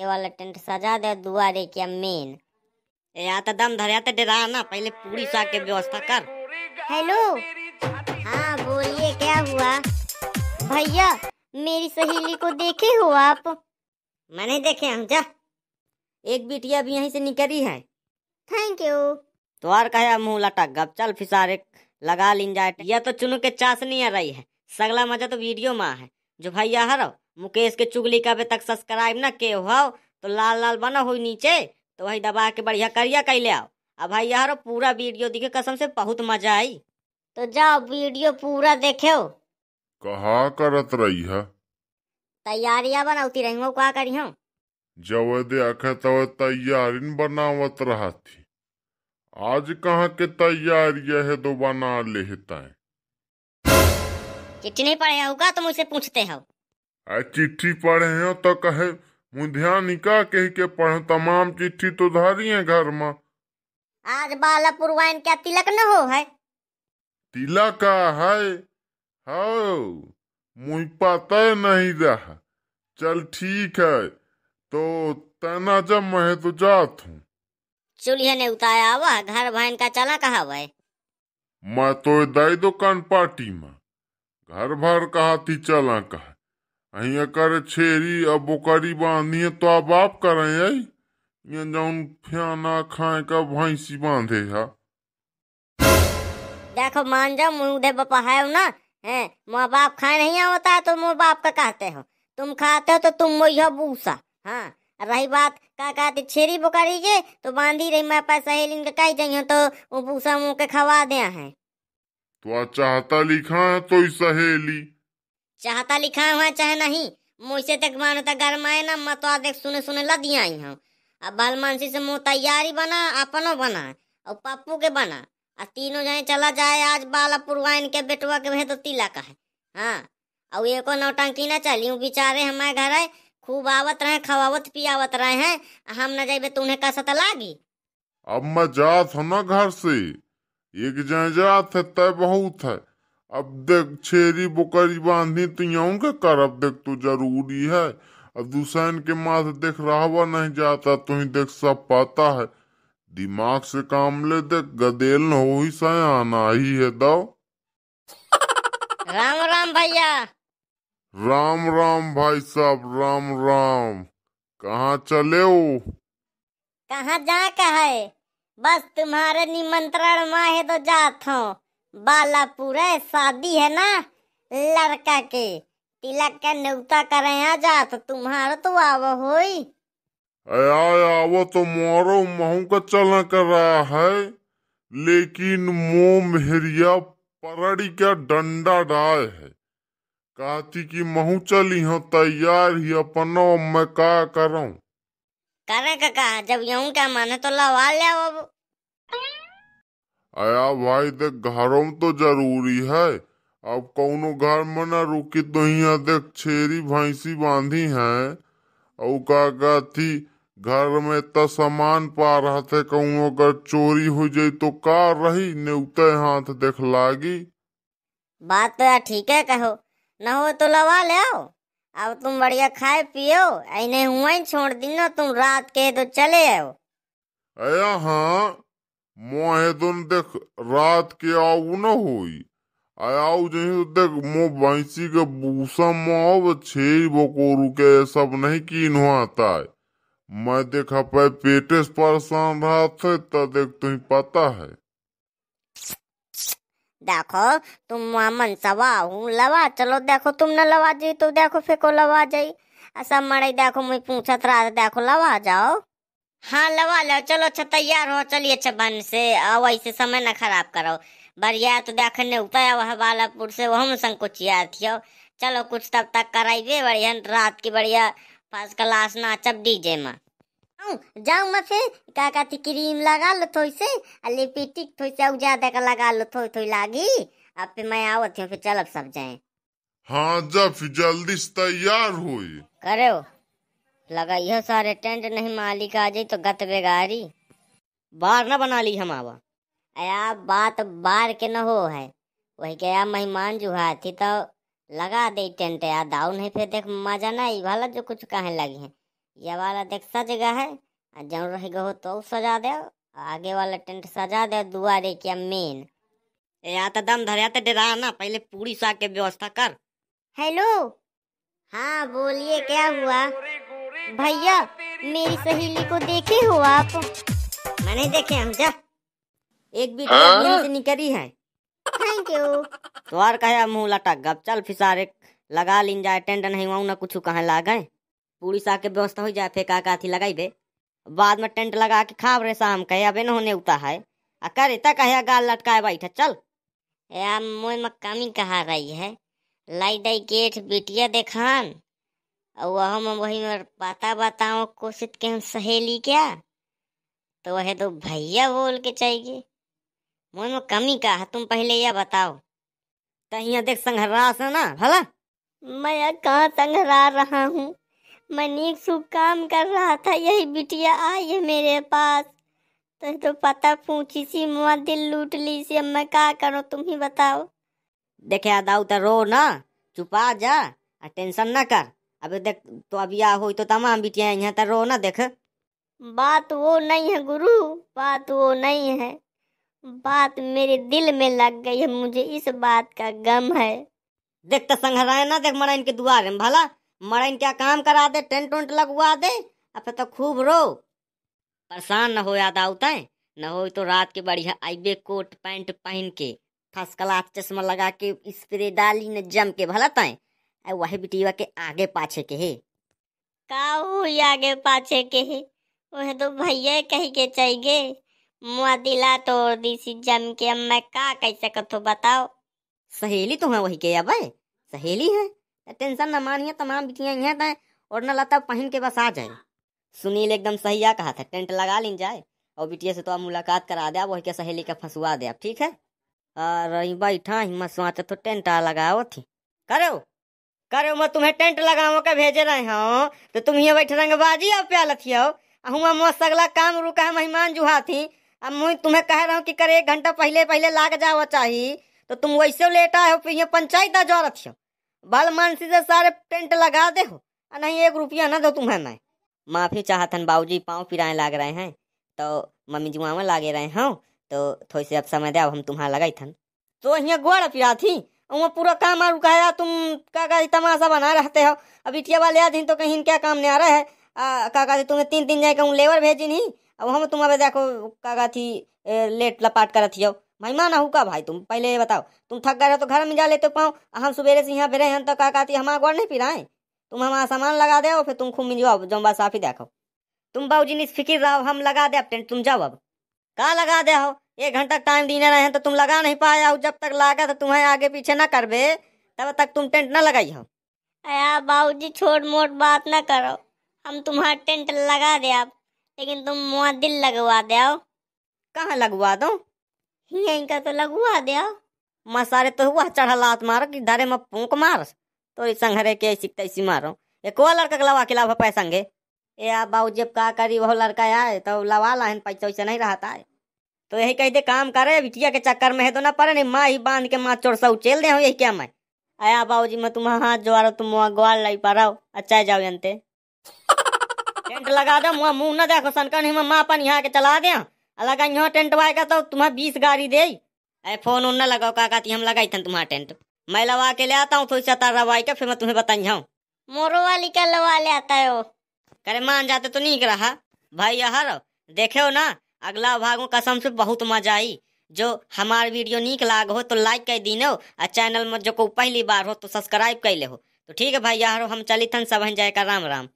ये वाला टेंट सजा दे दुआरे के मेन ए तो दम धरे तो डरा ना पहले पूरी साग के व्यवस्था कर हेलो हाँ बोलिए क्या हुआ भैया मेरी सहेली को देखे हो आप मैंने देखे हम जा एक बिटिया भी यहीं से निकली है थैंक यू तुहार तो और कहे मुंह लटक गप चल फिसारे लगा जाए यह तो चुनू के चाशनी आ रही है सगला मजा तो वीडियो में है जो भैया हरो मुकेश के चुगली का अभी तक सब्सक्राइब ना के हो तो लाल लाल बना हो नीचे तो वही दबा के बढ़िया करिया कैले आओ अब भाई यार पूरा वीडियो देखे कसम से बहुत मजा आई तो जाओ वीडियो पूरा देखे कहा करत रही है तैयारियां बनाती रही हूँ क्या करी हूँ जब देखे तब तैयारी बनावत रहा थी आज कहाँ के तैयारियां है तो बना लेता है चिट्ठी नहीं पढ़े होगा तो मुझसे पूछते हो आ चिट्ठी पढ़े हो तो कहे मुंधिया निका कह के पढ़ तमाम चिट्ठी तो धारी है घर में आज बाला पुरवाइन क्या तिलक न हो है तिलक का है हो मुझ पता नहीं रहा चल ठीक है तो तना जब मैं तो जात हूँ चूल्हे ने उताया वह घर बहन का चला कहा वह मैं तो दई दुकान पार्टी में घर भर कहा थी चला कहा अहिया कर छेरी अब बोकरी बांधी है तो आप आप करें आई ये जौन फियाना खाए का भैंसी बांधे हा देखो मान जाओ मुंह बापा है ना है माँ बाप खाए नहीं होता है तो माँ बाप का कहते हो तुम खाते हो तो तुम मोह भूसा हाँ रही बात का कहते छेरी बोकरी के तो बांधी रही मैं पैसा ही लिंग कह जाइ तो वो भूसा मुँह के खवा दिया है तो चाहता लिखा है तो सहेली चाहता लिखा हुआ चाहे नहीं मुझसे तक मानो तक गर्म आए ना मतवा तो देख सुने सुने लदी आई हूँ अब बाल मानसी से मुँह तैयारी बना अपनो बना और पप्पू के बना आ तीनों जाए चला जाए आज बाला पुरवाइन के बेटवा के भेद तो तिला का है हाँ और एक नौटंकी ना चली बिचारे हमारे घर आए खूब आवत रहे खवावत पियावत रहे हैं हम न जाए तुम्हें उन्हें का सता तो लागी अब मैं जात हूँ ना घर से एक जाए जात है तय बहुत है अब देख छेरी बोकरी बांधी तो यहूं के कर अब देख तो जरूरी है अब दुसैन के माथ देख रहा नहीं जाता तो ही देख सब पाता है दिमाग से काम ले देख गदेल न हो ही सयाना ही है दो राम राम भैया राम राम भाई साहब राम राम कहाँ चले हो कहाँ जा का है बस तुम्हारे निमंत्रण माँ है तो जाता हूँ बालापुर है शादी है ना लड़का के तिलक का नौता करे जात तुम्हारा तो आव हो आवो तो मोरो महू का चलना कर रहा है लेकिन मो मेहरिया परड़ी का डंडा डाय है कहती कि महू चली हो हाँ, तैयार ही अपनो मैं का करूं करे का जब यूं का माने तो लवा ले आया भाई देख घरों तो जरूरी है अब कौनो घर में न रुकी तो यहाँ देख छेरी भैंसी बांधी है और का थी घर में तो सामान पा रहा थे कहूँ अगर चोरी हो जाई तो का रही न्यूते हाथ देख लागी बात तो यार ठीक है कहो न हो तो लवा ले आओ अब तुम बढ़िया खाए पियो ऐने हुआ ही छोड़ दी ना तुम रात के तो चले आओ अया हाँ मोहेदन देख रात के आऊ न हो आयाऊ जही तो देख मो भैंसी के भूसा मोब छे बकोरू के सब नहीं कीन आता है मैं देखा पे पेटे परेशान रहा थे तो देख तुम्हें पता है देखो तुम वहां मन सवा हूँ लवा चलो देखो तुम न लवा जी तो देखो फेको लवा जाई ऐसा मरे देखो मुझे पूछत रहा तो देखो लवा जाओ हाँ लवा लो चलो अच्छा तैयार हो चलिए अच्छा बन से अब ऐसे समय ना खराब करो बढ़िया तो देखने उपाय वह बालापुर से वह संकुचिया थी चलो कुछ तब तक कराइए बढ़िया रात की बढ़िया फर्स्ट क्लास ना चब डीजे में जाओ मैं फिर का कहती क्रीम लगा लो थोड़ी से लिपस्टिक थोड़ी से ज्यादा का लगा लो थोड़ी थोड़ी लागी अब फिर मैं आवत हूँ फिर चलब सब जाए हाँ जब जल्दी तैयार हुई करे हो लगा यह सारे टेंट नहीं मालिक आ जाए तो गत बेगारी बार ना बना ली हम आवा आया बात बार के न हो है वही के गया मेहमान जो है थी तो लगा दे टेंट या दाऊ नहीं फिर देख मजा ना ई वाला जो कुछ कहे लगी है यह वाला देख सज गया है और जो रह हो तो सजा दे आगे वाला टेंट सजा दे दुआरे के मेन या तो दम धरिया तो डरा ना पहले पूरी साग के व्यवस्था कर हेलो हाँ बोलिए क्या हुआ भैया मेरी सहेली को देखे हो आप मैंने देखे हम जा एक भी हाँ? निकली है थैंक यू तो और कहे मुँह लटक गप चल फिसार एक लगा लीन जाए टेंट नहीं हुआ ना कुछ कहाँ ला गए पूरी साग के व्यवस्था हो जाए फिर का अथी लगाई दे बाद में टेंट लगा के खाब रहे शाम कहे अब इन्होंने होने उता है आ करे तक कहे गाल लटकाए बैठा चल यार मोय मक्का कहा रही है लाई दाई गेट बिटिया देखान वह हम वही में पता बताओ कोशिश के हम सहेली क्या तो वह तो भैया बोल के चाहिए मोन में कमी का है तुम पहले यह बताओ कहीं अधिक है ना भला मैं कहाँ संघरा रहा हूँ मैं नीक सुख काम कर रहा था यही बिटिया आई है मेरे पास तो, तो पता पूछी सी मुआ दिल लूट ली सी अब मैं क्या करो तुम ही बताओ देखे दाऊ तो रो ना चुपा जा टेंशन ना कर अब देख तो अब या हो तो तमाम बिटिया यहाँ तक रो ना देख बात वो नहीं है गुरु बात वो नहीं है बात मेरे दिल में लग गई है मुझे इस बात का गम है देख तो संघराए ना देख मरा इनके दुआ में भला मरा क्या काम करा दे टेंट वेंट लगवा दे अब तो खूब रो परेशान न हो याद है न हो तो रात के बढ़िया आईबे कोट पैंट पहन के फर्स्ट क्लास चश्मा लगा के स्प्रे डाली न जम के भला तय आ वही बिटिया के आगे पाछे के है का आगे पाछे के है वह तो भैया कह के चाहिए मुआ दिला तो दीसी जम के अब मैं का कह सकत हो बताओ सहेली तो है वही के अब सहेली है टेंशन न मानिए तमाम बिटिया यहाँ तय और न लता पहन के बस आ जाए सुनील एकदम सही आ कहा था टेंट लगा लीन जाए और बिटिया से तो आप मुलाकात करा दे वही के सहेली का फंसवा दे ठीक है और बैठा हिम्मत सुहा तो टेंट लगाओ थी करो करे मैं तुम्हें टेंट लगाओ के भेजे रहे हो तो तुम यहाँ बैठ रंग बाजी और प्या हो हुआ मोह सगला काम रुका है मेहमान जुहा थी अब मुई तुम्हें कह रहा हूँ कि कर एक घंटा पहले पहले लाग जाओ चाहिए तो तुम वैसे लेटा हो फिर ये पंचायत जो हो बल मानसी से सारे टेंट लगा दे हो नहीं एक रुपया ना दो तुम्हें मैं माफ़ी चाहतन बाबूजी पाँव पिराए लाग रहे हैं तो मम्मी जुआ में लागे रहे हों तो थोड़ी से अब समय दे अब हम तुम्हारा लगाई थन तो यहाँ गोड़ पिरा थी वहाँ पूरा काम आ रुका है तुम का जी तमाशा बना रहते हो अब इटिया वाले आधीन तो कहीं क्या काम नहीं आ रहा है आ, का तुम्हें तीन दिन जाए कहूँ लेबर भेजी नहीं अब हम तुम अब देखो काका थी लेट लपाट कर रही हो महिमा ना का भाई तुम पहले बताओ तुम थक गए तो घर में जा लेते पाओ हम सवेरे से यहाँ फिरे हैं तो का थी हमारा गौर नहीं पिराए तुम हमारा सामान लगा दे फिर तुम खूब मिल जाओ जम्बा साफ ही देखो तुम बाबू जी निस फिक्र रहो हम लगा दे अब टेंट तुम जाओ अब का लगा दे हो एक घंटा टाइम दीने रहे हैं तो तुम लगा नहीं पाए हो जब तक लागा तो तुम्हें आगे पीछे ना बे तब तक तुम टेंट ना लगाई हो अया बाबू जी छोट मोट बात ना करो हम तुम्हारा टेंट लगा दे आप लेकिन तुम मुआ दिल लगवा दे आओ कहाँ लगवा दो यहीं का तो लगवा दे आओ मसारे तो हुआ चढ़ा लात मारो कि धरे में फूक मार तो संघरे के ऐसी तैसी मारो एक वो लड़का के लवा के लाभ पैसा ये आप बाबू जी अब का करी वो लड़का आए तो लवा ला पैसा वैसा नहीं रहता है तो यही कह दे काम करे बिटिया के चक्कर में है तो ना पड़े नहीं माँ ही बांध के माँ चोर सा उचेल दे हूँ यही क्या मैं आया बाबू जी मैं तुम्हारा हाथ जो आ रहा तुम वहाँ ग्वाल लाई पा रहा हो अच्छा जाओ जनते टेंट लगा दो वहाँ मुँह ना देखो सनकन ही माँ अपन यहाँ के चला दे अलग यहाँ टेंट वाएगा तो तुम्हारा बीस गाड़ी दे अरे फोन उन ना लगाओ काका हम लगाई थे तुम्हारा टेंट मैं लगा के ले आता हूँ थोड़ी सा तार लवाई का फिर मैं तुम्हें बताई हूँ मोरो वाली का लगा ले आता है वो करे मान जाते तो नहीं रहा भाई यार देखे हो ना अगला भाग में कसम से बहुत मजा आई जो हमारे वीडियो निक लाग हो तो लाइक कर दीनो और चैनल में जो को पहली बार हो तो सब्सक्राइब कर ले हो तो ठीक है भाई यार हम चलित सब जाए का राम राम